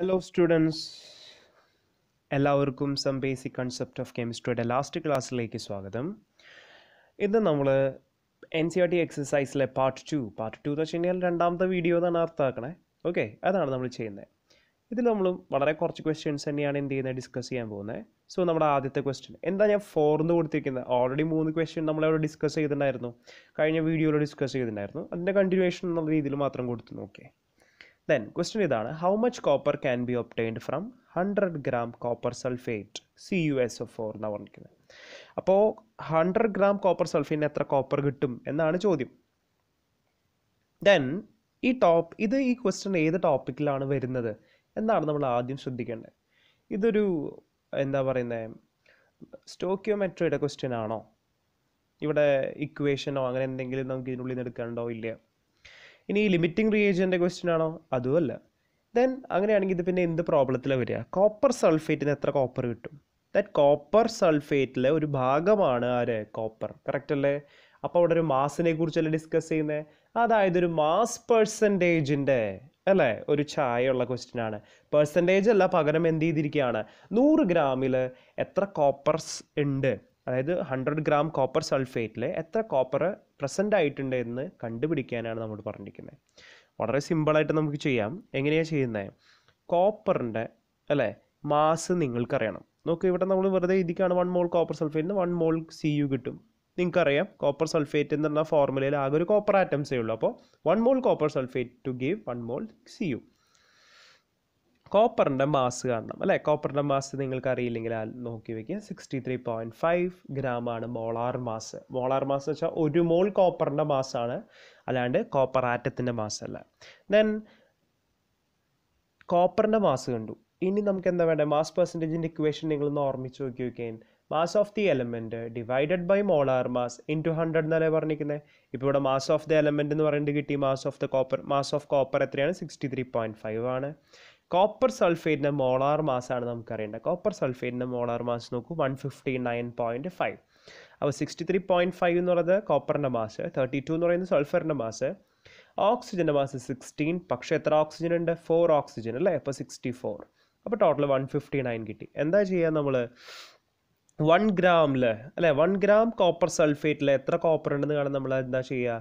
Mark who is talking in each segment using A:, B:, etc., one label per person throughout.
A: hello students എല്ലാവർക്കും some basic concept of കെമിസ്ട്രിയുടെ last ക്ലാസ്സിലേക്ക് സ്വാഗതം ഇന്ന് നമ്മൾ എൻ സി ആർ ടി എക്സസൈസിലെ പാർട്ട് ടു പാർട്ട് ടു എന്ന് വെച്ച് കഴിഞ്ഞാൽ രണ്ടാമത്തെ വീഡിയോ എന്നാണ് അർത്ഥമാക്കണേ ഓക്കെ അതാണ് നമ്മൾ ചെയ്യുന്നത് ഇതിൽ നമ്മൾ വളരെ കുറച്ച് ക്വസ്റ്റ്യൻസ് തന്നെയാണ് എന്ത് ചെയ്യുന്നത് ഡിസ്കസ് ചെയ്യാൻ പോകുന്നത് സോ നമ്മുടെ ആദ്യത്തെ ക്വസ്റ്റ്യൻ എന്താ ഞാൻ ഫോർന്ന് കൊടുത്തിരിക്കുന്നത് ഓൾറെഡി മൂന്ന് ക്വസ്റ്റ്യൻ നമ്മളവിടെ ഡിസ്കസ് ചെയ്തിട്ടുണ്ടായിരുന്നു കഴിഞ്ഞ വീഡിയോയിൽ ഡിസ്കസ് ചെയ്തിട്ടുണ്ടായിരുന്നു അതിൻ്റെ കണ്ടിന്യൂവേഷൻ എന്നുള്ള രീതിയിൽ മാത്രം കൊടുത്തു നോക്കിയേ ദെൻ ക്വസ്റ്റ്യൻ ഇതാണ് how much copper can be obtained from hundred gram copper sulphate C U S F four എന്നാണ് പറഞ്ഞിരിക്കുന്നത് അപ്പോൾ ഹൺഡ്രഡ് ഗ്രാം കോപ്പർ സൾഫേറ്റിന് എത്ര കോപ്പർ കിട്ടും എന്നാണ് ചോദ്യം ദെൻ ഈ ടോപ്പ് ഇത് ഈ ക്വസ്റ്റ്യൻ ഏത് ടോപ്പിക്കിലാണ് വരുന്നത് എന്നാണ് നമ്മൾ ആദ്യം ശ്രദ്ധിക്കേണ്ടത് ഇതൊരു എന്താ പറയുന്നത് സ്റ്റോക്കിയോമെട്രിയുടെ ക്വസ്റ്റ്യൻ ആണോ ഇവിടെ ഇക്വേഷനോ അങ്ങനെ എന്തെങ്കിലും നമുക്ക് ഇതിനുള്ളിൽ നിന്ന് എടുക്കേണ്ടോ ഇല്ലയോ ഇനി ഈ ലിമിറ്റിംഗ് റിയേജൻ്റെ ക്വസ്റ്റ്യൻ ആണോ അതുമല്ല ദെൻ അങ്ങനെയാണെങ്കിൽ ഇത് പിന്നെ എന്ത് പ്രോബ്ലത്തിലാണ് വരിക കോപ്പർ സൾഫേറ്റിന് എത്ര കോപ്പർ കിട്ടും ദാറ്റ് കോപ്പർ സൾഫേറ്റിലെ ഒരു ഭാഗമാണ് ആര് കോപ്പർ കറക്റ്റ് അല്ലേ അപ്പോൾ അവിടെ ഒരു മാസിനെ കുറിച്ചല്ലേ ഡിസ്കസ് ചെയ്യുന്നത് അതായത് ഒരു മാസ് പെർസെൻറ്റേജിൻ്റെ അല്ലേ ഒരു ചായയുള്ള ക്വസ്റ്റ്യൻ ആണ് പെർസെൻറ്റേജ് അല്ല പകരം എന്ത് ചെയ്തിരിക്കുകയാണ് നൂറ് ഗ്രാമിൽ എത്ര കോപ്പർസ് ഉണ്ട് അതായത് ഹൺഡ്രഡ് ഗ്രാം കോപ്പർ സൾഫേറ്റിൽ എത്ര കോപ്പർ പ്രസൻ്റ് ആയിട്ടുണ്ട് എന്ന് കണ്ടുപിടിക്കാനാണ് നമ്മൾ പറഞ്ഞിരിക്കുന്നത് വളരെ സിമ്പിളായിട്ട് നമുക്ക് ചെയ്യാം എങ്ങനെയാണ് ചെയ്യുന്നത് കോപ്പറിൻ്റെ അല്ലേ മാസ് നിങ്ങൾക്കറിയണം നോക്കൂ ഇവിടെ നമ്മൾ വെറുതെ ഇതിക്കാണ് വൺ മോൾ കോപ്പർ സൾഫേറ്റിന് വൺ മോൾ സി യു കിട്ടും നിങ്ങൾക്കറിയാം കോപ്പർ സൾഫേറ്റ് എന്ന് പറഞ്ഞ ഫോർമുലയിൽ ആകെ ഒരു കോപ്പർ ആറ്റംസേ ഉള്ളൂ അപ്പോൾ one mole copper sulphate to give one mole C U കോപ്പറിൻ്റെ മാസ് കാണണം അല്ലേ കോപ്പറിൻ്റെ മാസ് നിങ്ങൾക്ക് അറിയില്ലെങ്കിൽ നോക്കി വയ്ക്കുക സിക്സ്റ്റി ത്രീ പോയിൻറ്റ് ഫൈവ് ഗ്രാമാണ് മോളാർ മാസ് മോളാർ മാസ് എന്ന് വെച്ചാൽ ഒരു മോൾ കോപ്പറിൻ്റെ മാസാണ് അല്ലാണ്ട് കോപ്പർ ആറ്റത്തിൻ്റെ മാസമല്ല ദെൻ കോപ്പറിൻ്റെ മാസ് കണ്ടു ഇനി നമുക്ക് എന്താ വേണ്ടത് മാസ് പെർസെൻറ്റേജിൻ്റെ ഇക്വേഷൻ നിങ്ങളൊന്ന് ഓർമ്മിച്ച് നോക്കി വയ്ക്കാൻ mass of the element divided by molar mass into hundred എന്നല്ലേ പറഞ്ഞിരിക്കുന്നത് ഇപ്പോൾ ഇവിടെ മാസ് ഓഫ് ദി എലമെൻറ്റ് എന്ന് പറയുന്നത് കിട്ടി mass of the copper mass of copper എത്രയാണ് സിക്സ്റ്റി ത്രീ പോയിൻറ്റ് ഫൈവ് ആണ് കോപ്പർ സൾഫേറ്റിൻ്റെ മോളാർ മാസാണ് നമുക്കറിയേണ്ടത് കോപ്പർ സൾഫേറ്റിൻ്റെ മോളാർ മാസ് നോക്കൂ one fifty nine point five അപ്പോൾ സിക്സ്റ്റി ത്രീ പോയിൻറ്റ് ഫൈവ് എന്ന് പറയുന്നത് കോപ്പറിൻ്റെ മാസ് തേർട്ടി ടു എന്ന് പറയുന്നത് സൾഫറിൻ്റെ മാസ് ഓക്സിജൻ്റെ മാസ് സിക്സ്റ്റീൻ പക്ഷേ എത്ര ഓക്സിജൻ ഉണ്ട് ഫോർ ഓക്സിജൻ അല്ലേ അപ്പോൾ സിക്സ്റ്റി ഫോർ അപ്പോൾ ടോട്ടൽ വൺ ഫിഫ്റ്റി നയൻ കിട്ടി എന്താ ചെയ്യുക നമ്മൾ വൺ ഗ്രാമിൽ അല്ലേ വൺ ഗ്രാം കോപ്പർ സൾഫേറ്റിൽ എത്ര കോപ്പർ ഉണ്ടെന്ന് കാണാൻ നമ്മൾ എന്താ ചെയ്യുക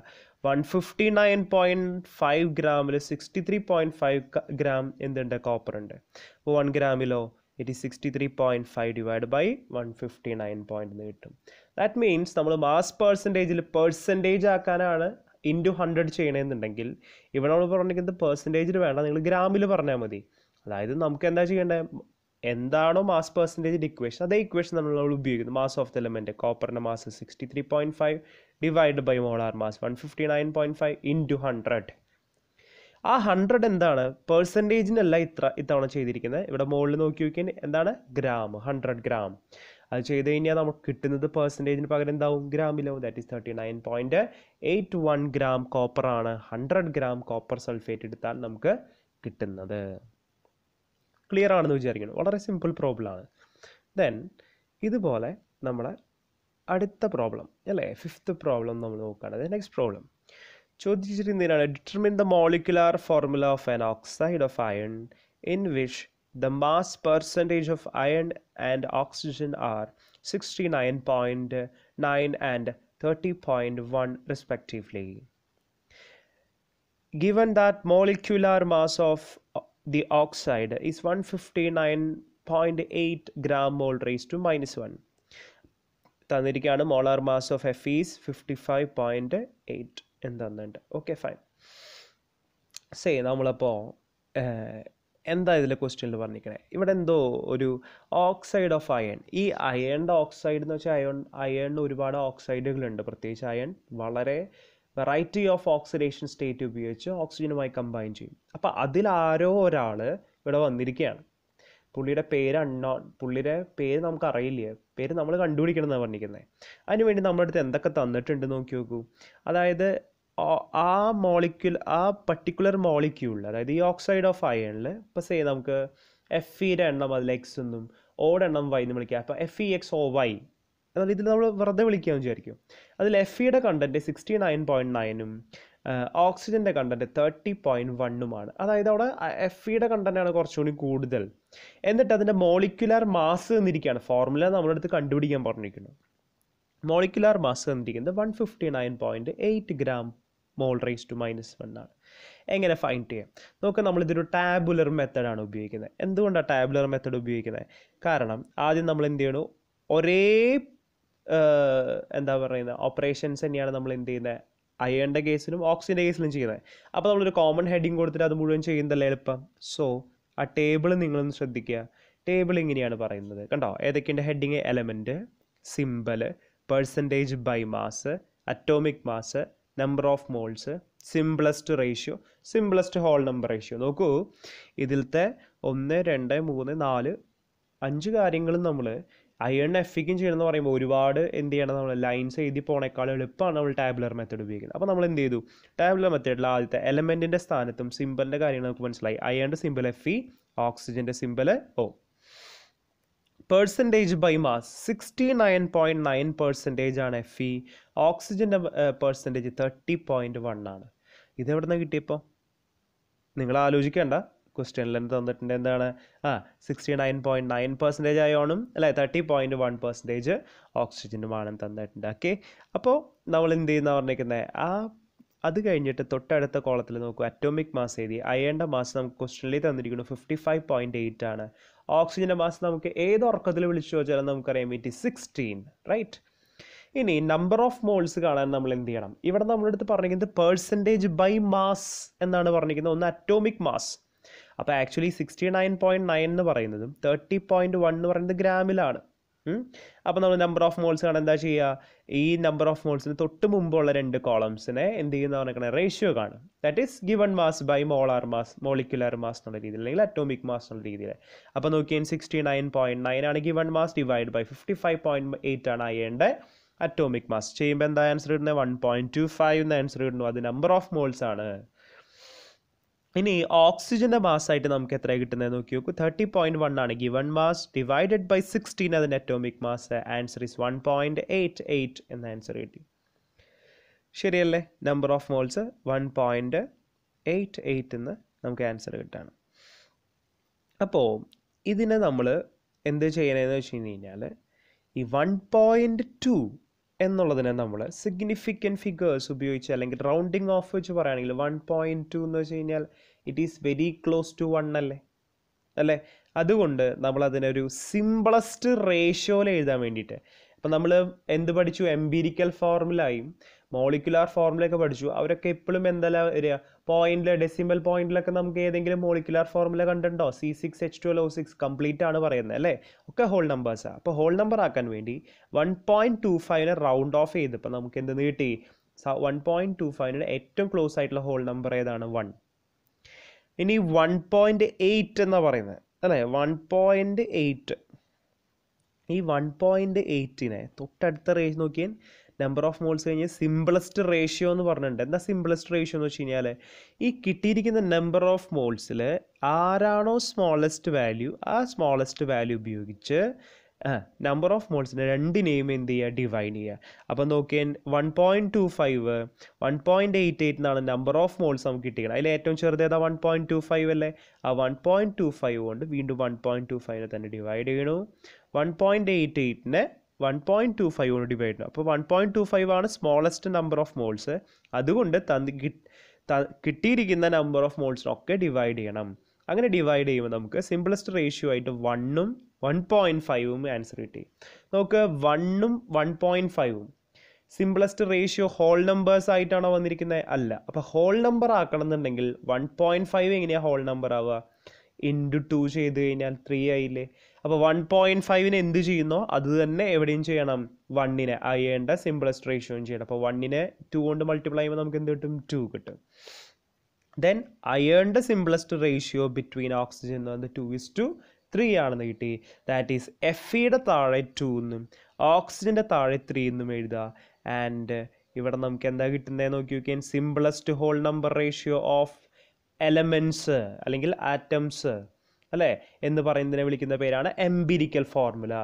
A: one fifty nine point five ഗ്രാമിൽ sixty three point five gram എന്തുണ്ട് കോപ്പർ ഉണ്ട് അപ്പോൾ വൺ ഗ്രാമിലോ it is sixty three point five divide by one fifty nine point എന്ന് കിട്ടും ദാറ്റ് മീൻസ് നമ്മൾ മാസ് പെർസെൻറ്റേജിൽ പെർസെൻറ്റേജ് ആക്കാനാണ് ഇൻറ്റു ഹൺഡ്രഡ് ചെയ്യണമെന്നുണ്ടെങ്കിൽ ഇവിടെ നമ്മൾ പറഞ്ഞിരിക്കുന്നത് പെർസെൻറ്റേജിൽ വേണ്ട നിങ്ങൾ ഗ്രാമിൽ പറഞ്ഞാൽ മതി അതായത് നമുക്ക് എന്താ ചെയ്യേണ്ടത് എന്താണോ മാസ് പെർസെൻറ്റേജിൻ്റെ ഇക്വേഷൻ അതേ ഇക്വേഷൻ നമ്മൾ നമ്മൾ ഉപയോഗിക്കുന്നത് മാസ് ഓഫ് ദ എലമെൻറ്റ് കോപ്പറിൻ്റെ mass sixty three point five divide by molar mass one fifty nine point five into hundred ആ ഹൺഡ്രഡ് എന്താണ് പെർസെൻറ്റേജിനല്ല ഇത്ര ഇത്തവണ ചെയ്തിരിക്കുന്നത് ഇവിടെ മുകളിൽ നോക്കി നോക്കിയാൽ എന്താണ് ഗ്രാം ഹൺഡ്രഡ് ഗ്രാം അത് ചെയ്ത് കഴിഞ്ഞാൽ നമുക്ക് കിട്ടുന്നത് പെർസെൻറ്റേജിന് പകരം എന്താവും ഗ്രാമിലാവും that is thirty nine point eight one gram copper ആണ് ഹൺഡ്രഡ് ഗ്രാം കോപ്പർ സൾഫേറ്റ് എടുത്താൽ നമുക്ക് കിട്ടുന്നത് ക്ലിയർ ആണെന്ന് വിചാരിക്കുന്നു വളരെ സിമ്പിൾ പ്രോബ്ലമാണ് ദെൻ ഇതുപോലെ നമ്മളെ അടുത്ത പ്രോബ്ലം അല്ലേ ഫിഫ്ത്ത് പ്രോബ്ലം നമ്മൾ നോക്കുകയാണ് നെക്സ്റ്റ് പ്രോബ്ലം ചോദിച്ചിരുന്നതിനാണ് determine the molecular formula of an oxide of iron in which the mass percentage of iron and oxygen are sixty nine point nine and thirty point one respectively given that molecular mass of the oxide is 159.8 gram mole raised to minus 1 തന്നിരിക്കുകയാണ് molar mass of F is fifty five point eight എന്ന് തന്നിട്ടുണ്ട് okay fine say നമ്മളപ്പോൾ എന്താ ഇതിലെ ക്വസ്റ്റ്യനിൽ പറഞ്ഞിരിക്കണേ ഇവിടെ എന്തോ ഒരു ഓക്സൈഡ് ഓഫ് അയൺ ഈ അയണിൻ്റെ ഓക്സൈഡ് എന്ന് വെച്ചാൽ അയൺ അയണിന് ഒരുപാട് ഓക്സൈഡുകളുണ്ട് പ്രത്യേകിച്ച് അയൺ വളരെ വെറൈറ്റി ഓഫ് ഓക്സിഡേഷൻ സ്റ്റേറ്റ് ഉപയോഗിച്ച് ഓക്സിജനുമായി കമ്പൈൻ ചെയ്യും അപ്പോൾ അതിലാരോ ഒരാൾ ഇവിടെ വന്നിരിക്കുകയാണ് പുള്ളിയുടെ പേര് അണ്ണോ പുള്ളിയുടെ പേര് നമുക്ക് അറിയില്ല പേര് നമ്മൾ കണ്ടുപിടിക്കണം എന്നാണ് പറഞ്ഞിരിക്കുന്നത് അതിനുവേണ്ടി നമ്മളടുത്ത് എന്തൊക്കെ തന്നിട്ടുണ്ട് നോക്കി നോക്കൂ അതായത് ആ മോളിക്യൂൾ ആ പർട്ടിക്കുലർ മോളിക്യൂൾ അതായത് ഈ ഓക്സൈഡ് ഓഫ് അയണിൽ ഇപ്പോൾ സേ നമുക്ക് എഫ് ഇയുടെ എണ്ണം അതിൽ എക്സ് എന്നും ഓടെ എണ്ണം വൈ എന്നും വിളിക്കുക അപ്പോൾ F E e X O Y എന്നാൽ ഇതിൽ നമ്മൾ വെറുതെ വിളിക്കാമെന്ന് വിചാരിക്കും അതിൽ എഫ് ഇയുടെ കണ്ടൻറ്റ് സിക്സ്റ്റി നയൻ പോയിൻറ്റ് നയനും ഓക്സിജൻ്റെ കണ്ടൻറ്റ് തേർട്ടി പോയിൻറ്റ് വണ്ണുമാണ് അതായത് അവിടെ എഫ് ഇയുടെ കണ്ടൻറ്റാണ് കുറച്ചുകൂടി കൂടുതൽ എന്നിട്ട് അതിൻ്റെ മോളിക്കുലാർ മാസ് എന്നിരിക്കുകയാണ് ഫോർമുല നമ്മളെടുത്ത് കണ്ടുപിടിക്കാൻ പറഞ്ഞിരിക്കുന്നു മോളിക്കുലാർ മാസ് എന്നിരിക്കുന്നത് one fifty nine point eight gram mole raise to minus one ആണ് എങ്ങനെ ഫൈൻഡ് ചെയ്യാം നോക്ക് നമ്മളിതൊരു ടാബുലർ മെത്തഡാണ് ഉപയോഗിക്കുന്നത് എന്തുകൊണ്ടാണ് ടാബുലർ മെത്തേഡ് ഉപയോഗിക്കുന്നത് കാരണം ആദ്യം നമ്മൾ എന്ത് ചെയ്യണു ഒരേ എന്താ പറയുന്നത് ഓപ്പറേഷൻസ് തന്നെയാണ് നമ്മൾ എന്ത് ചെയ്യുന്നത് അയേണ്ട കേസിലും ഓക്സിജൻ്റെ കേസിലും ചെയ്യുന്നത് അപ്പോൾ നമ്മളൊരു കോമൺ ഹെഡിങ് കൊടുത്തിട്ട് അത് മുഴുവൻ ചെയ്യുന്നതല്ലേ എളുപ്പം സോ ആ ടേബിൾ നിങ്ങളൊന്ന് ശ്രദ്ധിക്കുക ടേബിൾ ഇങ്ങനെയാണ് പറയുന്നത് കണ്ടോ ഏതൊക്കെയുണ്ട് heading element symbol percentage by mass atomic mass number of moles simplest ratio simplest whole number ratio നോക്കൂ ഇതിലത്തെ ഒന്ന് രണ്ട് മൂന്ന് നാല് അഞ്ച് കാര്യങ്ങളും നമ്മൾ അയേണിന് എഫിക്കും ചെയ്യണമെന്ന് പറയുമ്പോൾ ഒരുപാട് എന്ത് ചെയ്യണം നമ്മൾ ലൈൻസ് എഴുതി പോണേക്കാൾ എളുപ്പമാണ് നമ്മൾ ടാബ്ലർ മെത്തേഡ് ഉപയോഗിക്കുന്നത് അപ്പോൾ നമ്മൾ എന്ത് ചെയ്തു ടാബ്ലർ മെത്തേഡിൽ ആദ്യത്തെ എലമെൻറ്റിൻ്റെ സ്ഥാനത്തും സിമ്പിളിൻ്റെ കാര്യങ്ങൾ നമുക്ക് മനസ്സിലായി അയേണിൻ്റെ സിമ്പിൾ എഫ് ഇ ഓക്സിജൻ്റെ symbol O percentage by mass sixty nine point nine percentage ആണ് എഫ് ഇ ഓക്സിജൻ്റെ പെർസെൻറ്റേജ് തേർട്ടി പോയിൻറ്റ് വൺ ആണ് ഇതെവിടെ നിന്ന് കിട്ടിയപ്പോൾ നിങ്ങൾ ആലോചിക്കേണ്ട ക്വസ്റ്റ്യനിൽ എന്ത് തന്നിട്ടുണ്ട് എന്താണ് ആ sixty nine point nine percentage അയോണും അല്ലെ തേർട്ടി പോയിൻറ്റ് വൺ പെർസെൻറ്റേജ് ഓക്സിജനുമാണ് തന്നിട്ടുണ്ട് ഓക്കെ അപ്പോൾ നമ്മൾ എന്ത് ചെയ്യുന്ന പറഞ്ഞിരിക്കുന്നത് ആ അത് കഴിഞ്ഞിട്ട് തൊട്ടടുത്ത കോളത്തിൽ നോക്കുക അറ്റോമിക് മാസ് എഴുതി അയേണ്ട മാസ് നമുക്ക് ക്വസ്റ്റ്യനിൽ തന്നിരിക്കുന്നു ഫിഫ്റ്റി ഫൈവ് പോയിൻറ്റ് എയ്റ്റ് ആണ് ഓക്സിജൻ്റെ മാസ് നമുക്ക് ഏത് ഉറക്കത്തിൽ വിളിച്ചു വെച്ചാലും നമുക്കറിയാം ഇറ്റ് സിക്സ്റ്റീൻ റൈറ്റ് ഇനി നമ്പർ ഓഫ് മോൾസ് കാണാൻ നമ്മൾ എന്ത് ചെയ്യണം ഇവിടെ നമ്മളെടുത്ത് പറഞ്ഞിരിക്കുന്നത് പേഴ്സൻറ്റേജ് ബൈ മാസ് എന്നാണ് പറഞ്ഞിരിക്കുന്നത് ഒന്ന് അറ്റോമിക് മാസ് അപ്പോൾ actually sixty nine point nine എന്ന് പറയുന്നതും തേർട്ടി പോയിൻറ്റ് വൺ എന്ന് പറയുന്നത് ഗ്രാമിലാണ് അപ്പോൾ നമ്മൾ നമ്പർ ഓഫ് മോൾസ് കാണാൻ എന്താ ചെയ്യുക ഈ നമ്പർ ഓഫ് മോൾസിന് തൊട്ട് മുമ്പുള്ള രണ്ട് കോളംസിനെ എന്ത് ചെയ്യുന്ന പറഞ്ഞാൽ റേഷ്യോ കാണും that is given mass by molar mass molecular mass എന്നുള്ള രീതിയിൽ അല്ലെങ്കിൽ അറ്റോമിക് മാസ് എന്നുള്ള രീതിയിൽ അപ്പോൾ നോക്കിയാൽ സിക്സ്റ്റി നയൻ പോയിൻറ്റ് നയൻ ആണ് given mass divide by fifty five point eight ആണ് അയേണ്ട അറ്റോമിക് മാസ് ചെയ്യുമ്പോൾ എന്താ ആൻസർ ഇടുന്നത് വൺ പോയിൻറ്റ് ടു ഫൈവ് എന്ന ആൻസർ ഇടുന്നു അത് നമ്പർ ഓഫ് മോൾസ് ആണ് ഇനി ഓക്സിജൻ്റെ മാസ്സായിട്ട് നമുക്ക് എത്ര കിട്ടുന്നത് നോക്കി നോക്കൂ തേർട്ടി പോയിന്റ് വൺ ആണ് given mass divided by sixteen അതിൻ്റെ atomic mass answer is one point eight eight എന്ന ആൻസർ കിട്ടി ശരിയല്ലേ number of moles one point eight eight എന്ന് നമുക്ക് ആൻസർ കിട്ടാണ് അപ്പോൾ ഇതിനെ നമ്മൾ എന്ത് ചെയ്യണമെന്ന് വെച്ച് കഴിഞ്ഞ് കഴിഞ്ഞാൽ ഈ വൺ പോയിൻറ്റ് ടു എന്നുള്ളതിനെ നമ്മൾ സിഗ്നിഫിക്കൻറ്റ് ഫിഗേഴ്സ് ഉപയോഗിച്ച് അല്ലെങ്കിൽ റൗണ്ടിങ് ഓഫ് വെച്ച് പറയുകയാണെങ്കിൽ വൺ പോയിൻറ്റ് ടു എന്ന് വെച്ച് കഴിഞ്ഞാൽ it is very close to one അല്ലേ അല്ലേ അതുകൊണ്ട് നമ്മൾ അതിനൊരു സിമ്പിളസ്റ്റ് റേഷ്യോയിൽ എഴുതാൻ വേണ്ടിയിട്ട് അപ്പം നമ്മൾ എന്ത് പഠിച്ചു എംപീരിക്കൽ ഫോർമുലയും മോളിക്കുലാർ ഫോർമുലയൊക്കെ പഠിച്ചു അവരൊക്കെ ഇപ്പോഴും എന്തല്ല വരിക പോയിന്റിൽ ഡെസിമൽ പോയിന്റിലൊക്കെ നമുക്ക് ഏതെങ്കിലും മോളിക്കുലാർ ഫോർമുല കണ്ടോ C six H twelve O six complete ആണ് പറയുന്നത് അല്ലേ ഒക്കെ ഹോൾ നമ്പേഴ്സാണ് അപ്പോൾ ഹോൾ നമ്പർ ആക്കാൻ വേണ്ടി വൺ പോയിന്റ് ടു ഫൈവിനെ റൗണ്ട് ഓഫ് ചെയ്തപ്പോൾ നമുക്ക് എന്ത് നീട്ടി വൺ പോയിന്റ് ടു ഫൈവിന് ഏറ്റവും ക്ലോസ് ആയിട്ടുള്ള ഹോൾ നമ്പർ ഏതാണ് വൺ ഇനി വൺ പോയിന്റ് എയ്റ്റ് എന്നാണ് പറയുന്നത് അല്ലേ വൺ പോയിന്റ് എയ്റ്റ് ഈ വൺ പോയിന്റ് എയ്റ്റിനെ തൊട്ടടുത്ത റേഞ്ച് നോക്കിയാൽ നമ്പർ ഓഫ് മോൾസ് കഴിഞ്ഞ് സിമ്പിളസ്റ്റ് റേഷ്യോ എന്ന് പറഞ്ഞിട്ടുണ്ട് എന്താ സിമ്പിളസ്റ്റ് റേഷ്യോ എന്ന് വെച്ച് കഴിഞ്ഞാൽ ഈ കിട്ടിയിരിക്കുന്ന നമ്പർ ഓഫ് മോൾസിൽ ആരാണോ സ്മോളസ്റ്റ് വാല്യൂ ആ സ്മോളസ്റ്റ് വാല്യൂ ഉപയോഗിച്ച് നമ്പർ ഓഫ് മോൾസിൻ്റെ രണ്ടിനെയും എന്ത് ചെയ്യുക ഡിവൈഡ് ചെയ്യുക അപ്പോൾ നോക്കിയാൽ one point two five one point eight eight എന്നാണ് നമ്പർ ഓഫ് മോൾസ് നമുക്ക് കിട്ടിയത് അതിൽ ഏറ്റവും ചെറുത് ഏതാ വൺ പോയിൻറ്റ് ടു ഫൈവ് അല്ലേ ആ വൺ പോയിൻറ്റ് ടു ഫൈവ് കൊണ്ട് വീണ്ടും വൺ പോയിൻറ്റ് ടു ഫൈവിനെ തന്നെ ഡിവൈഡ് ചെയ്യണു വൺ പോയിൻറ്റ് എയ്റ്റ് എയ്റ്റിനെ വൺ പോയിൻറ്റ് ടു ഫൈവ് കൊണ്ട് ഡിവൈഡ് ചെയ്യണം അപ്പോൾ വൺ പോയിൻറ്റ് ടു ഫൈവ് ആണ് സ്മോളസ്റ്റ് നമ്പർ ഓഫ് മോൾസ് അതുകൊണ്ട് തന്നി കിട്ടിയിരിക്കുന്ന നമ്പർ ഓഫ് മോൾസിനൊക്കെ ഡിവൈഡ് ചെയ്യണം അങ്ങനെ ഡിവൈഡ് ചെയ്യുമ്പോൾ നമുക്ക് സിമ്പിളസ്റ്റ് റേഷ്യോ ആയിട്ട് വണ്ണും വൺ പോയിൻറ്റ് ഫൈവും ആൻസർ കിട്ടി നമുക്ക് വണ്ണും വൺ പോയിൻറ്റ് ഫൈവും സിമ്പിളസ്റ്റ് റേഷ്യോ ഹോൾ നമ്പേഴ്സ് ആയിട്ടാണോ വന്നിരിക്കുന്നത് അല്ല അപ്പോൾ ഹോൾ നമ്പർ ആക്കണം എന്നുണ്ടെങ്കിൽ വൺ പോയിൻറ്റ് ഫൈവ് എങ്ങനെയാണ് ഹോൾ നമ്പർ ആവുക ഇൻറ്റു ടു ചെയ്ത് കഴിഞ്ഞാൽ ത്രീ ആയില്ലേ അപ്പോൾ വൺ പോയിൻറ്റ് ഫൈവിന് എന്ത് ചെയ്യുന്നോ അത് തന്നെ എവിടെയും ചെയ്യണം വണ്ണിനെ അയേണ്ട സിമ്പിളസ്റ്റ് റേഷ്യോയും ചെയ്യണം അപ്പോൾ വണ്ണിനെ ടു കൊണ്ട് മൾട്ടിപ്ലൈ ചെയ്യുമ്പോൾ നമുക്ക് എന്ത് കിട്ടും ടു കിട്ടും ദെൻ അയേണ്ട സിമ്പിളസ്റ്റ് റേഷ്യോ ബിറ്റ്വീൻ ഓക്സിജൻ എന്ന് പറയുന്നത് ടു ഇസ് ടു ത്രീ ആണെന്ന് കിട്ടി ദാറ്റ് ഈസ് എഫ് ഇയുടെ താഴെ ടു എന്നും ഓക്സിജൻ്റെ താഴെ ത്രീ എന്നും എഴുതുക ആൻഡ് ഇവിടെ നമുക്ക് എന്താ കിട്ടുന്നത് നോക്കി നോക്കിയാൽ simplest whole number ratio of elements അല്ലെങ്കിൽ ആറ്റംസ് അല്ലേ എന്ന് പറയുന്നതിനെ വിളിക്കുന്ന പേരാണ് എംപിരിക്കൽ ഫോർമുല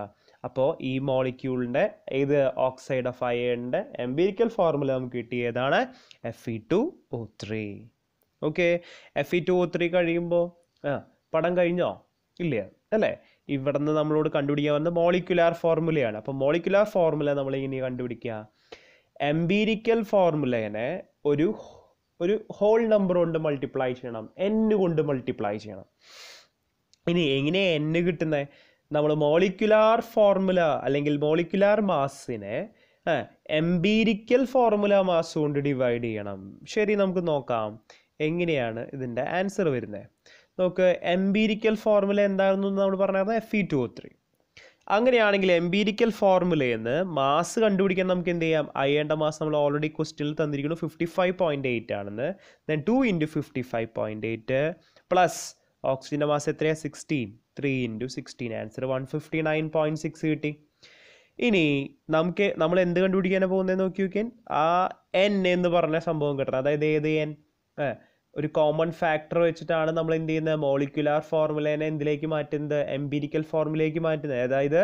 A: അപ്പോൾ ഈ മോളിക്യൂളിൻ്റെ ഏത് ഓക്സൈഡ് ഓഫ് അയേണിൻ്റെ എംപിരിക്കൽ ഫോർമുല നമുക്ക് കിട്ടിയതാണ് F E two O three okay F E two O three കഴിയുമ്പോൾ ആ പടം കഴിഞ്ഞോ ഇല്ല അല്ലേ ഇവിടുന്ന് നമ്മളോട് കണ്ടുപിടിക്കാൻ വന്ന മോളിക്കുലാർ ഫോർമുലയാണ് അപ്പോൾ മോളിക്കുലാർ ഫോർമുല നമ്മൾ ഇനി കണ്ടുപിടിക്കുക എംപീരിക്കൽ ഫോർമുലേനെ ഒരു ഒരു ഹോൾ നമ്പർ കൊണ്ട് മൾട്ടിപ്ലൈ ചെയ്യണം എൻ കൊണ്ട് മൾട്ടിപ്ലൈ ചെയ്യണം ഇനി എങ്ങനെ എന് കിട്ടുന്നത് നമ്മൾ മോളിക്കുലാർ ഫോർമുല അല്ലെങ്കിൽ മോളിക്കുലാർ മാസിനെ എംപീരിക്കൽ ഫോർമുല മാസ് കൊണ്ട് ഡിവൈഡ് ചെയ്യണം ശരി നമുക്ക് നോക്കാം എങ്ങനെയാണ് ഇതിൻ്റെ ആൻസർ വരുന്നത് നമുക്ക് എംപീരിക്കൽ ഫോർമുല എന്താണെന്ന് നമ്മൾ പറഞ്ഞായിരുന്നു F E e two three അങ്ങനെയാണെങ്കിൽ എംപീരിക്കൽ ഫോർമുലയിൽ നിന്ന് മാസ് കണ്ടുപിടിക്കാൻ നമുക്ക് എന്ത് ചെയ്യാം അയ്യേണ്ട മാസ് നമ്മൾ ഓൾറെഡി ക്വസ്റ്റ്യനിൽ തന്നിരിക്കുന്നു ഫിഫ്റ്റി ഫൈവ് പോയിൻറ്റ് എയ്റ്റ് ആണെന്ന് then two into fifty five point eight plus ഓക്സിജൻ്റെ മാസ് എത്രയാണ് sixteen three into sixteen answer one fifty nine point six കിട്ടി ഇനി നമുക്ക് നമ്മൾ എന്ത് കണ്ടുപിടിക്കാനാണ് പോകുന്നതെന്ന് നോക്കി നോക്കിയാൽ ആ എൻ എന്ന് പറഞ്ഞ സംഭവം കിട്ടണം അതായത് ഏത് എൻ ഒരു കോമൺ ഫാക്ടർ വെച്ചിട്ടാണ് നമ്മൾ എന്ത് ചെയ്യുന്നത് മോളിക്കുലാർ ഫോർമുലേനെ എന്തിലേക്ക് മാറ്റുന്നത് എംപിരിക്കൽ ഫോർമുലയിലേക്ക് മാറ്റുന്നത് അതായത്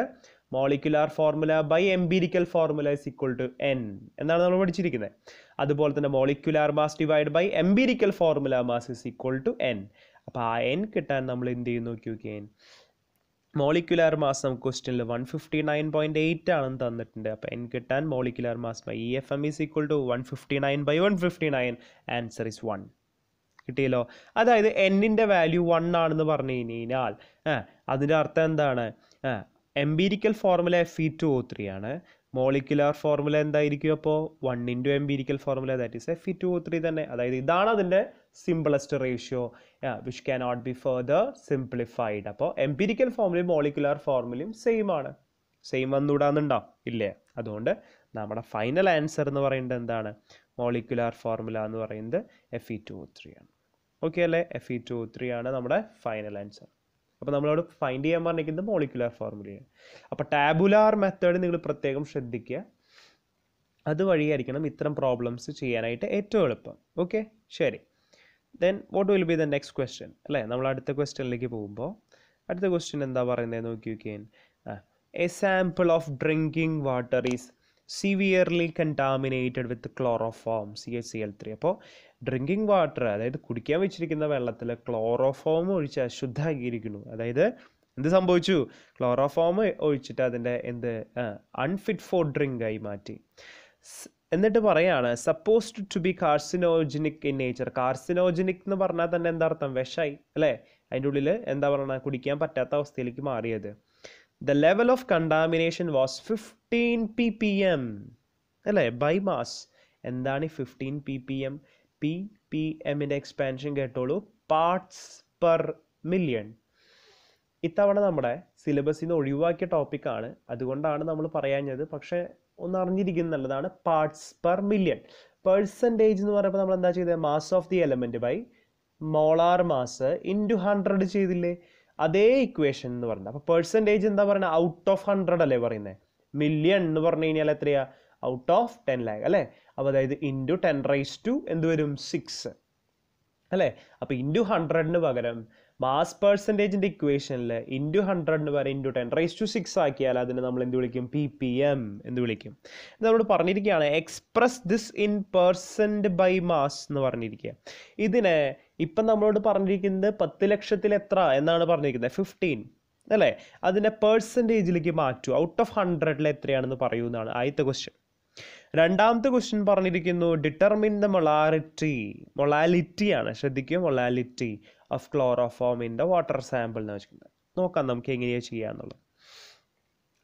A: molecular formula by empirical formula is equal to N എന്നാണ് നമ്മൾ പഠിച്ചിരിക്കുന്നത് അതുപോലെ തന്നെ molecular mass divide by empirical formula mass is equal to N അപ്പോൾ ആ എൻ കിട്ടാൻ നമ്മൾ എന്ത് ചെയ്യും നോക്കി നോക്കിയാൽ എൻ മോളിക്കുലാർ മാസ് നമുക്ക് ക്വസ്റ്റ്യനിൽ one fifty nine point eight ആണെന്ന് തന്നിട്ടുണ്ട് അപ്പോൾ എൻ കിട്ടാൻ molecular mass E F M is equal to one fifty nine by one fifty nine answer is one കിട്ടിയല്ലോ അതായത് എന്നിൻ്റെ വാല്യൂ വൺ ആണെന്ന് പറഞ്ഞു കഴിഞ്ഞാൽ അതിൻ്റെ അർത്ഥം എന്താണ് empirical formula F E two O three ആണ് മോളിക്കുലർ ഫോർമുല എന്തായിരിക്കും അപ്പോൾ one into empirical formula that is F E two three തന്നെ അതായത് ഇതാണ് അതിൻ്റെ simplest ratio which can not be further simplified അപ്പോൾ എംപീരിക്കൽ ഫോർമുലയും മോളിക്കുലർ ഫോർമുലയും സെയിം ആണ് സെയിം വന്നുകൂടാന്നുണ്ടോ ഇല്ലേ അതുകൊണ്ട് നമ്മുടെ ഫൈനൽ ആൻസർ എന്ന് പറയുന്നത് എന്താണ് മോളിക്കുലർ ഫോർമുല എന്ന് പറയുന്നത് എഫ് ഇ ടു ത്രീ ആണ് ഓക്കെ അല്ലേ എഫ് ഇ ടു ത്രീ ആണ് നമ്മുടെ ഫൈനൽ ആൻസർ അപ്പോൾ നമ്മളോട് ഫൈൻഡ് ചെയ്യാൻ പറഞ്ഞിരിക്കുന്നത് മോളിക്കുലാർ ഫോർമുലയാണ് അപ്പോൾ ടാബുലാർ മെത്തേഡ് നിങ്ങൾ പ്രത്യേകം ശ്രദ്ധിക്കുക അതുവഴിയായിരിക്കണം ഇത്തരം പ്രോബ്ലംസ് ചെയ്യാനായിട്ട് ഏറ്റവും എളുപ്പം ഓക്കെ ശരി then what will be the next question അല്ലേ നമ്മൾ അടുത്ത ക്വസ്റ്റ്യനിലേക്ക് പോകുമ്പോൾ അടുത്ത ക്വസ്റ്റ്യൻ എന്താ പറയുന്നത് നോക്കി നോക്കിയാൽ a sample of drinking water is severely contaminated with chloroform C H C L three അപ്പോൾ ഡ്രിങ്കിങ് വാട്ടർ അതായത് കുടിക്കാൻ വെച്ചിരിക്കുന്ന വെള്ളത്തിൽ ക്ലോറോഫോം ഒഴിച്ച് അശുദ്ധമാക്കിയിരിക്കുന്നു അതായത് എന്ത് സംഭവിച്ചു ക്ലോറോഫോം ഒഴിച്ചിട്ട് അതിൻ്റെ എന്ത് അൺഫിറ്റ് ഫോർ ഡ്രിങ്ക് ആയി മാറ്റി എന്നിട്ട് പറയാണ് supposed to be carcinogenic in nature carcinogenic എന്ന് പറഞ്ഞാൽ തന്നെ എന്താ അർത്ഥം വിഷമായി അല്ലേ അതിൻ്റെ ഉള്ളിൽ എന്താ പറയുക കുടിക്കാൻ പറ്റാത്ത അവസ്ഥയിലേക്ക് മാറിയത് the level of contamination was fifteen P P M അല്ലേ ബൈ മാസ് എന്താണ് ഈ fifteen P P M P P എമ്മിൻ്റെ എക്സ്പാൻഷൻ കേട്ടോളൂ പാർട്സ് പെർ മില്യൺ ഇത്തവണ നമ്മുടെ സിലബസിൽ നിന്ന് ഒഴിവാക്കിയ ടോപ്പിക്കാണ് അതുകൊണ്ടാണ് നമ്മൾ പറയാഞ്ഞത് പക്ഷേ ഒന്ന് അറിഞ്ഞിരിക്കുന്നത് നല്ലതാണ് പാർട്സ് പെർ മില്യൺ പേഴ്സൻറ്റേജ് എന്ന് പറയുമ്പോൾ നമ്മൾ എന്താ ചെയ്തത് mass of the element by molar mass into hundred ചെയ്തില്ലേ അതേ ഇക്വേഷൻ എന്ന് പറയുന്നത് അപ്പോൾ പെർസെൻറ്റേജ് എന്താ പറയുന്നത് ഔട്ട് ഓഫ് ഹൺഡ്രഡ് അല്ലേ പറയുന്നത് മില്യൺ എന്ന് പറഞ്ഞു കഴിഞ്ഞാൽ എത്രയാ ഔട്ട് ഓഫ് ടെൻ ലാക്ക് അല്ലേ അപ്പോൾ അതായത് ഇൻറ്റു ടെൻ റൈസ് ടു എന്ത് വരും സിക്സ് അല്ലേ അപ്പോൾ ഇൻറ്റു ഹൺഡ്രഡിന് പകരം മാസ് പെർസെൻറ്റേജിൻ്റെ ഇക്വേഷനിൽ ഇൻറ്റു എന്ന് വരെ into ten raise to six ആക്കിയാൽ അതിനെ നമ്മൾ എന്ത് വിളിക്കും പി പി എം എന്ന് വിളിക്കും ഇത് നമ്മളോട് പറഞ്ഞിരിക്കുകയാണ് express this in percent by mass എന്ന് പറഞ്ഞിരിക്കുക ഇതിനെ ഇപ്പം നമ്മളോട് പറഞ്ഞിരിക്കുന്നത് പത്ത് ലക്ഷത്തിൽ എത്ര എന്നാണ് പറഞ്ഞിരിക്കുന്നത് ഫിഫ്റ്റീൻ അല്ലേ അതിനെ പേഴ്സൻറ്റേജിലേക്ക് മാറ്റൂ ഔട്ട് ഓഫ് ഹൺഡ്രഡിൽ എത്രയാണെന്ന് പറയൂ എന്നാണ് ആദ്യത്തെ ക്വസ്റ്റ്യൻ രണ്ടാമത്തെ ക്വസ്റ്റ്യൻ പറഞ്ഞിരിക്കുന്നു ഡിറ്റർമിൻ ദ മൊളാറിറ്റി മൊളാലിറ്റിയാണ് ശ്രദ്ധിക്കുക molality of chloroform in the water sample എന്ന് വെച്ചിട്ടുണ്ട് നോക്കാം നമുക്ക് എങ്ങനെയാണ് ചെയ്യാന്നുള്ളത്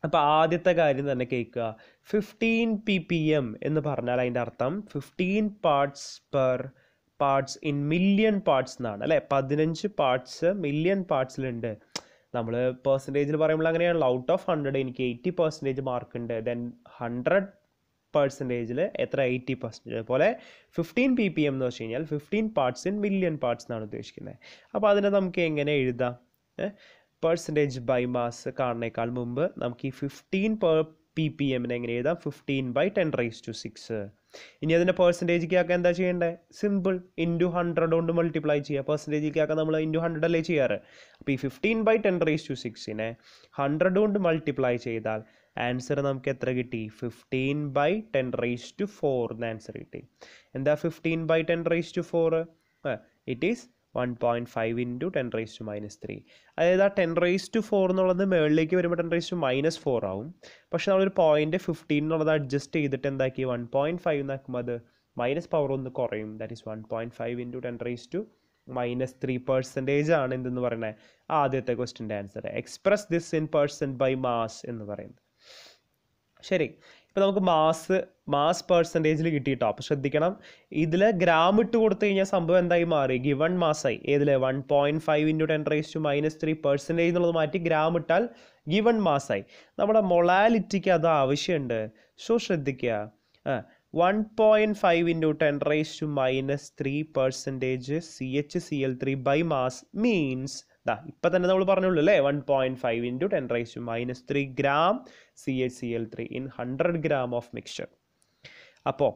A: അപ്പോൾ ആദ്യത്തെ കാര്യം തന്നെ കേൾക്കുക ഫിഫ്റ്റീൻ പി പി എം എന്ന് പറഞ്ഞാൽ അതിൻ്റെ അർത്ഥം fifteen parts per parts in million parts എന്നാണ് അല്ലേ പതിനഞ്ച് പാർട്സ് മില്യൺ പാർട്സിലുണ്ട് നമ്മൾ പെർസെൻറ്റേജിൽ പറയുമ്പോൾ അങ്ങനെയാണല്ലോ ഔട്ട് ഓഫ് ഹൺഡ്രഡ് എനിക്ക് എയ്റ്റി പെർസെൻറ്റേജ് മാർക്ക് ഉണ്ട് ദെൻ ഹൺഡ്രഡ് പെർസെൻറ്റേജിൽ എത്ര എയ്റ്റി പെർസെൻറ്റേജ് അതുപോലെ ഫിഫ്റ്റീൻ പി പി എം എന്ന് വെച്ച് കഴിഞ്ഞാൽ fifteen parts in million parts എന്നാണ് ഉദ്ദേശിക്കുന്നത് അപ്പോൾ അതിനെ നമുക്ക് എങ്ങനെ എഴുതാം പെർസെൻറ്റേജ് ബൈ മാസ് കാണുന്നേക്കാൾ മുമ്പ് നമുക്ക് ഈ ഫിഫ്റ്റീൻ പെർ പി പി എമ്മിനെ എങ്ങനെ എഴുതാം fifteen by ten raise to six ഇനി അതിൻ്റെ പെർസെൻറ്റേജ് ആക്കാൻ എന്താ ചെയ്യേണ്ടത് സിമ്പിൾ ഇൻറ്റു ഹൺഡ്രഡ് കൊണ്ട് മൾട്ടിപ്ലൈ ചെയ്യുക പെർസെൻറ്റേജ് ആക്കാൻ നമ്മൾ ഇൻറ്റു ഹൺഡ്രഡ് അല്ലേ ചെയ്യാറ് അപ്പോൾ ഈ fifteen by ten raise to സിക്സിനെ ഹൺഡ്രഡ് കൊണ്ട് മൾട്ടിപ്ലൈ ചെയ്താൽ ആൻസർ നമുക്ക് എത്ര കിട്ടി fifteen by ten raise to four എന്ന ആൻസർ കിട്ടി എന്താ fifteen by ten raise to four it is one point five into ten raise to minus three അതായത് ആ ടെൻ റേസ് ടു ഫോർ എന്നുള്ളത് മുകളിലേക്ക് വരുമ്പോൾ ten raise to minus four ആവും പക്ഷെ നമ്മളൊരു പോയിൻറ്റ് ഫിഫ്റ്റീൻ എന്നുള്ളത് അഡ്ജസ്റ്റ് ചെയ്തിട്ട് എന്താക്കി വൺ പോയിൻറ്റ് ഫൈവ് എന്നാക്കുമ്പോൾ അത് മൈനസ് പവർ ഒന്ന് കുറയും that is one point five into ten raise to minus three percentage ആണ് എന്തെന്ന് പറയുന്നത് ആദ്യത്തെ ക്വസ്റ്റിൻ്റെ answer express this in percent by mass എന്ന് പറയുന്നത് ശരി ഇപ്പോൾ നമുക്ക് മാസ് മാസ് പെർസെൻറ്റേജിൽ കിട്ടി കേട്ടോ അപ്പോൾ ശ്രദ്ധിക്കണം ഇതിൽ ഗ്രാം ഇട്ട് കൊടുത്തു കഴിഞ്ഞാൽ സംഭവം എന്തായി മാറി ഗിവൺ മാസായി ഏതിൽ one point five into ten raise to minus three percentage എന്നുള്ളത് മാറ്റി ഗ്രാം ഇട്ടാൽ ഗിവൺ മാസായി നമ്മുടെ മൊളാലിറ്റിക്ക് അത് ആവശ്യമുണ്ട് സോ ശ്രദ്ധിക്കുക ആ one point five into ten raise to minus three percentage C H C L three by mass means ദാ ഇപ്പം തന്നെ നമ്മൾ പറഞ്ഞുള്ളൂ അല്ലേ one point five into ten raise to minus three gram C H C L three in hundred gram of mixture അപ്പോൾ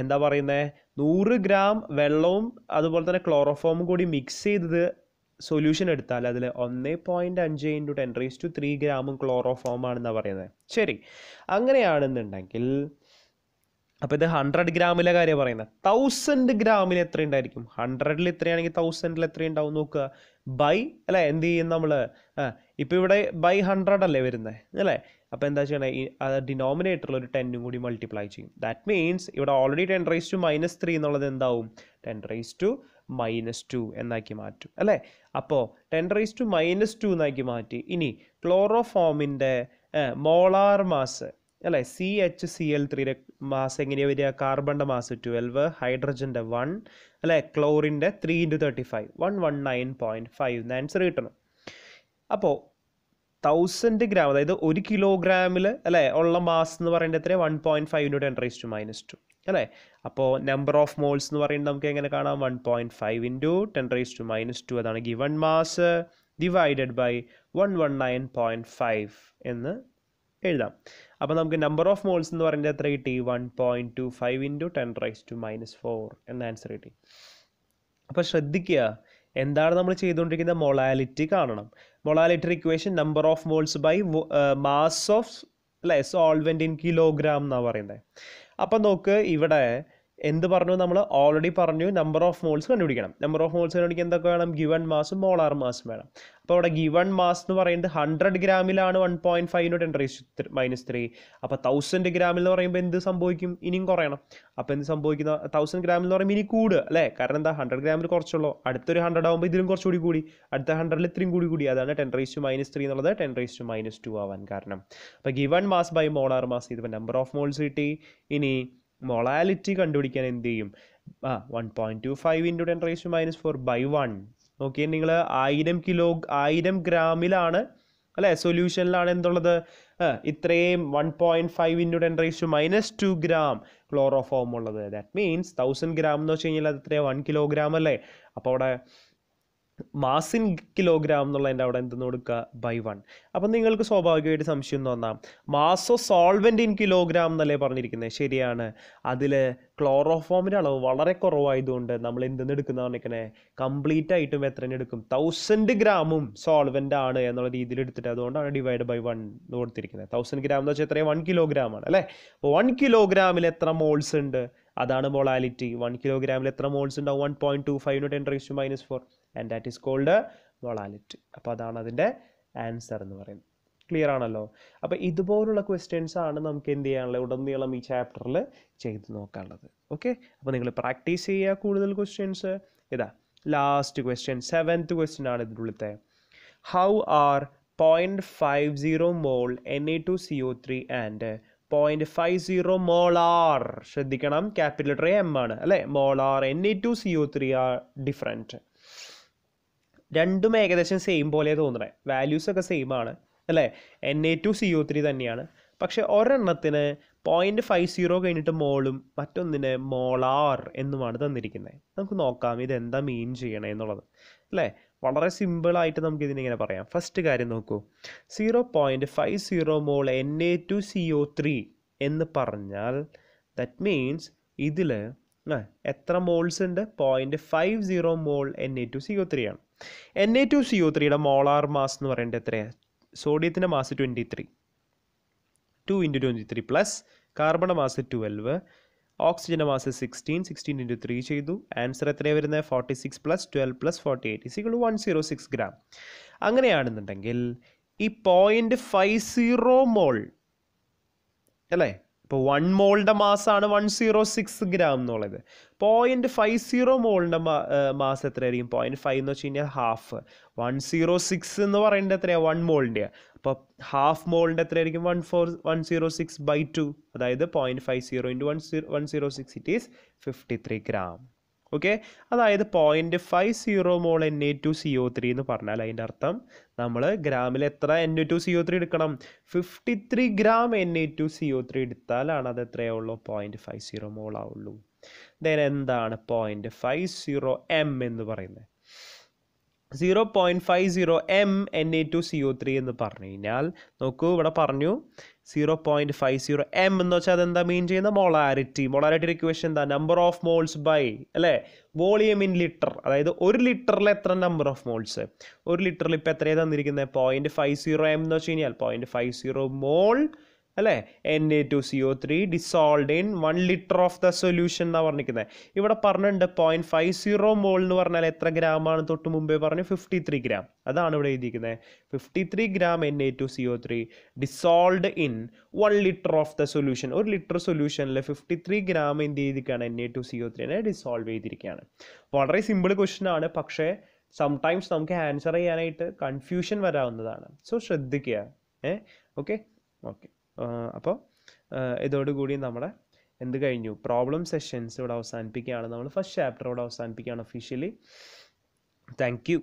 A: എന്താ പറയുന്നത് നൂറ് ഗ്രാം വെള്ളവും അതുപോലെ തന്നെ ക്ലോറോഫോമും കൂടി മിക്സ് ചെയ്തത് സൊല്യൂഷൻ എടുത്താൽ അതിൽ ഒന്ന് പോയിൻറ്റ് അഞ്ച് into ten raise to three ഗ്രാമും ക്ലോറോഫോമാണെന്നാണ് പറയുന്നത് ശരി അങ്ങനെയാണെന്നുണ്ടെങ്കിൽ അപ്പോൾ ഇത് ഹൺഡ്രഡ് ഗ്രാമിലെ കാര്യം പറയുന്നത് തൗസൻഡ് ഗ്രാമിൽ എത്ര ഉണ്ടായിരിക്കും ഹൺഡ്രഡിൽ എത്രയാണെങ്കിൽ തൗസൻഡിൽ എത്ര ഉണ്ടാവും നോക്കുക ബൈ അല്ലേ എന്ത് ചെയ്യും നമ്മൾ ഇപ്പം ഇവിടെ ബൈ ഹൺഡ്രഡ് അല്ലേ വരുന്നത് അല്ലേ അപ്പോൾ എന്താ ചെയ്യണേ അത് ഡിനോമിനേറ്ററിൽ ഒരു ടെന്നും കൂടി മൾട്ടിപ്ലൈ ചെയ്യും ദാറ്റ് മീൻസ് ഇവിടെ already ten raise to minus three എന്നുള്ളത് എന്താവും ten raise to minus two എന്നാക്കി മാറ്റും അല്ലേ അപ്പോൾ ten raise to minus two എന്നാക്കി മാറ്റി ഇനി ക്ലോറോഫോമിൻ്റെ മോളാർ മാസ് അല്ലേ സി എച്ച് സി എൽ ത്രീയുടെ മാസ് എങ്ങനെയാണ് വരിക കാർബണിൻ്റെ മാസ് ട്വൽവ് ഹൈഡ്രജൻ്റെ വൺ അല്ലേ ക്ലോറിൻ്റെ three into thirty five one one nine point five എന്ന് ആൻസർ കിട്ടണം അപ്പോൾ തൗസൻഡ് ഗ്രാം അതായത് ഒരു കിലോഗ്രാമിൽ അല്ലേ ഉള്ള മാസ് എന്ന് പറയുന്നത് എത്ര one point five into ten raise to minus two അല്ലേ അപ്പോൾ നമ്പർ ഓഫ് മോൾസ് എന്ന് പറയുന്നത് നമുക്ക് എങ്ങനെ കാണാം one point five into ten raise to minus two അതാണ് given mass divided by one one nine point five എന്ന് എഴുതാം അപ്പോൾ നമുക്ക് നമ്പർ ഓഫ് മോൾസ് എന്ന് പറയുന്നത് എത്ര കിട്ടി one point two five into ten raise to minus four എന്ന ആൻസർ കിട്ടി അപ്പോൾ ശ്രദ്ധിക്കുക എന്താണ് നമ്മൾ ചെയ്തുകൊണ്ടിരിക്കുന്ന മൊളാലിറ്റി കാണണം molality equation number of moles by mass of അല്ലേ സോൾവെൻറ്റ് ഇൻ കിലോഗ്രാം എന്നാണ് പറയുന്നത് അപ്പം നോക്ക് ഇവിടെ എന്ത് പറഞ്ഞു നമ്മൾ ഓൾറെഡി പറഞ്ഞു നമ്പർ ഓഫ് മോൾസ് കണ്ടുപിടിക്കണം നമ്പർ ഓഫ് മോൾസ് കണ്ടുപിടിക്കാൻ എന്തൊക്കെ വേണം ഗിവൺ മാസും മോളാർ മാസും വേണം അപ്പോൾ അവിടെ ഗിവൺ മാസ് എന്ന് പറയുന്നത് ഹൺഡ്രഡ് ഗ്രാമിലാണ് one point five into ten raise minus three അപ്പോൾ തൗസൻഡ് ഗ്രാമിൽ എന്ന് പറയുമ്പോൾ എന്ത് സംഭവിക്കും ഇനിയും കുറയണം അപ്പോൾ എന്ത് സംഭവിക്കുന്ന തൗസൻഡ് ഗ്രാമിൽ എന്ന് പറയുമ്പോൾ ഇനി കൂടുക അല്ലേ കാരണം എന്താ ഹൺഡ്രഡ് ഗ്രാമിൽ കുറച്ചുള്ളൂ അടുത്തൊരു ഹൺഡ്രഡ് ആകുമ്പോൾ ഇതിലും കുറച്ചുകൂടി കൂടി അടുത്ത ഹൺഡ്രഡിൽ ഇത്രയും കൂടി കൂടി അതാണ് ten raise to minus three എന്നുള്ളത് ten raise to minus two ആവാൻ കാരണം അപ്പോൾ given mass by molar mass ഇതിപ്പോൾ നമ്പർ ഓഫ് മോൾസ് കിട്ടി ഇനി മൊളാലിറ്റി കണ്ടുപിടിക്കാൻ എന്ത് ചെയ്യും ആ one point two five into ten raise to minus four by one okay നിങ്ങൾ ആയിരം കിലോ ആയിരം ഗ്രാമിലാണ് അല്ലേ സൊല്യൂഷനിലാണ് എന്തുള്ളത് ഇത്രയും one point five into ten raise to minus two gram chloroform ഉള്ളത് ദാറ്റ് മീൻസ് തൗസൻഡ് ഗ്രാം എന്ന് വെച്ച് കഴിഞ്ഞാൽ അത് ഇത്രയും വൺ കിലോഗ്രാം അല്ലേ അപ്പോൾ അവിടെ മാസിൻ കിലോഗ്രാം എന്നുള്ള എൻ്റെ അവിടെ എന്തെന്ന് കൊടുക്കുക ബൈ വൺ അപ്പം നിങ്ങൾക്ക് സ്വാഭാവികമായിട്ട് സംശയം തോന്നാം മാസോ സോൾവെൻ്റ് ഇൻ കിലോഗ്രാം എന്നല്ലേ പറഞ്ഞിരിക്കുന്നത് ശരിയാണ് അതിൽ ക്ലോറോഫോമിൻ്റെ അളവ് വളരെ കുറവായതുകൊണ്ട് നമ്മൾ എന്തെന്ന് എടുക്കുന്ന പറഞ്ഞിരിക്കണേ കംപ്ലീറ്റ് ആയിട്ടും എത്ര എടുക്കും തൗസൻഡ് ഗ്രാമും സോൾവെൻ്റ് ആണ് എന്നുള്ള രീതിയിൽ എടുത്തിട്ട് അതുകൊണ്ടാണ് ഡിവൈഡ് ബൈ വൺ എന്ന് കൊടുത്തിരിക്കുന്നത് തൗസൻഡ് ഗ്രാം എന്ന് വെച്ചാൽ എത്രയും വൺ കിലോഗ്രാം ആണ് അല്ലേ വൺ കിലോഗ്രാമിൽ എത്ര മോൾസ് ഉണ്ട് അതാണ് മൊളാലിറ്റി വൺ കിലോഗ്രാമിൽ എത്ര മോൾസ് ഉണ്ടാവും one point two five ten raise minus four and that is called molality അപ്പോൾ അതാണ് അതിൻ്റെ ആൻസർ എന്ന് പറയുന്നത് ക്ലിയർ ആണല്ലോ അപ്പോൾ ഇതുപോലുള്ള ക്വസ്റ്റ്യൻസ് ആണ് നമുക്ക് എന്ത് ചെയ്യാനുള്ളത് ഉടനീളം ഈ ചാപ്റ്ററിൽ ചെയ്ത് നോക്കാനുള്ളത് ഓക്കെ അപ്പോൾ നിങ്ങൾ പ്രാക്ടീസ് ചെയ്യുക കൂടുതൽ ക്വസ്റ്റ്യൻസ് ഇതാ ലാസ്റ്റ് ക്വസ്റ്റ്യൻ സെവൻത്ത് ക്വസ്റ്റ്യൻ ആണ് ഇതിൻ്റെ ഉള്ളത്തെ how are point five zero mole N A two C O three and point five zero molar ശ്രദ്ധിക്കണം ക്യാപിറ്റൽ ട്രേ എം ആണ് അല്ലേ molar N A two C O three are different രണ്ടും ഏകദേശം same പോലെ തോന്നണേ വാല്യൂസൊക്കെ സെയിം ആണ് അല്ലേ N A two C O three തന്നെയാണ് പക്ഷേ ഒരെണ്ണത്തിന് പോയിൻറ്റ് ഫൈവ് സീറോ കഴിഞ്ഞിട്ട് മോളും മറ്റൊന്നിന് മോളാർ എന്നുമാണ് തന്നിരിക്കുന്നത് നമുക്ക് നോക്കാം ഇതെന്താ മീൻ ചെയ്യണേ എന്നുള്ളത് അല്ലേ വളരെ സിമ്പിളായിട്ട് നമുക്ക് ഇതിനിങ്ങനെ പറയാം ഫസ്റ്റ് കാര്യം നോക്കൂ zero point five zero mole N A two C O three എന്ന് പറഞ്ഞാൽ ദറ്റ് മീൻസ് ഇതിൽ അല്ലേ എത്ര മോൾസ് ഉണ്ട് point five zero mole N A two C O three ആണ് N A two C O ത്രീയുടെ മോളാർ മാസ് എന്ന് പറയുന്നത് എത്രയാണ് സോഡിയത്തിൻ്റെ mass twenty three two into twenty three plus കാർബണ മാസ് ട്വൽവ് ഓക്സിജൻ്റെ mass sixteen sixteen into three ചെയ്തു answer എത്രയാണ് വരുന്നത് forty six plus twelve plus forty eight സിക്കൾ വൺ സീറോ സിക്സ് ഗ്രാം അങ്ങനെയാണെന്നുണ്ടെങ്കിൽ ഈ പോയിൻറ്റ് ഫൈവ് സീറോ മോൾ അല്ലേ ഇപ്പോൾ വൺ മോളിൻ്റെ മാസമാണ് വൺ സീറോ സിക്സ് ഗ്രാം എന്നുള്ളത് പോയിൻ്റ് ഫൈവ് സീറോ മോളിൻ്റെ മാസം എത്രയായിരിക്കും പോയിൻറ്റ് ഫൈവ് എന്ന് വെച്ച് കഴിഞ്ഞാൽ ഹാഫ് വൺ സീറോ സിക്സ് എന്ന് പറയുന്നത് എത്രയാണ് വൺ മോളിൻ്റെ അപ്പോൾ ഹാഫ് മോളിൻ്റെ എത്രയായിരിക്കും one four one zero six by two അതായത് point five zero into one zero one zero six it is fifty three gram okay അതായത് point five zero mole N A two C O three എന്ന് പറഞ്ഞാൽ അതിൻ്റെ അർത്ഥം നമ്മൾ ഗ്രാമിൽ എത്ര N A two C O three എടുക്കണം fifty three gram N A two C O three എടുത്താലാണ് അത് എത്രയേ ഉള്ളൂ പോയിൻറ്റ് ഫൈവ് സീറോ മോൾ ആവുള്ളൂ ദെൻ എന്താണ് പോയിൻറ്റ് ഫൈവ് സീറോ എം എന്ന് പറയുന്നത് zero point five zero M N A two C O three എന്ന് പറഞ്ഞു കഴിഞ്ഞാൽ നോക്കൂ ഇവിടെ പറഞ്ഞു zero point five zero M എന്ന് വെച്ചാൽ അതെന്താ മീൻ ചെയ്യുന്ന മൊളാരിറ്റി മൊളാരിറ്റി ഇക്വേഷൻ എന്താ നമ്പർ ഓഫ് മോൾസ് ബൈ അല്ലേ വോളിയം ഇൻ ലിറ്റർ അതായത് ഒരു ലിറ്ററിൽ എത്ര നമ്പർ ഓഫ് മോൾസ് ഒരു ലിറ്ററിൽ ഇപ്പോൾ എത്രയാണ് തന്നിരിക്കുന്നത് പോയിൻറ്റ് ഫൈവ് സീറോ എം എന്ന് വെച്ച് കഴിഞ്ഞാൽ പോയിൻറ്റ് ഫൈവ് സീറോ മോൾ അല്ലേ N A two C O three dissolved in one litre of the solution എന്നാണ് പറഞ്ഞിരിക്കുന്നത് ഇവിടെ പറഞ്ഞിട്ടുണ്ട് പോയിന്റ് ഫൈവ് സീറോ മോൾ എന്ന് പറഞ്ഞാൽ എത്ര ഗ്രാമാണ് തൊട്ട് മുമ്പേ പറഞ്ഞു ഫിഫ്റ്റി ത്രീ ഗ്രാം അതാണ് ഇവിടെ എഴുതിയിരിക്കുന്നത് fifty three gram N A two C O three dissolved in one litre of the solution ഒരു ലിറ്റർ സൊല്യൂഷനിൽ ഫിഫ്റ്റി ത്രീ ഗ്രാം എന്ത് ചെയ്തിരിക്കുകയാണ് N A two C O ത്രീനെ ഡിസോൾവ് ചെയ്തിരിക്കുകയാണ് വളരെ സിമ്പിൾ ക്വസ്റ്റ്യൻ ആണ് പക്ഷേ സംടൈംസ് നമുക്ക് ആൻസർ ചെയ്യാനായിട്ട് കൺഫ്യൂഷൻ വരാവുന്നതാണ് സോ ശ്രദ്ധിക്കുക ഏ ഓക്കെ ഓക്കെ അപ്പോൾ ഇതോടുകൂടി നമ്മുടെ എന്ത് കഴിഞ്ഞു പ്രോബ്ലം സെഷൻസ് ഇവിടെ അവസാനിപ്പിക്കുകയാണ് നമ്മൾ ഫസ്റ്റ് ചാപ്റ്റർ ഇവിടെ അവസാനിപ്പിക്കുകയാണ് ഒഫീഷ്യലി താങ്ക് യു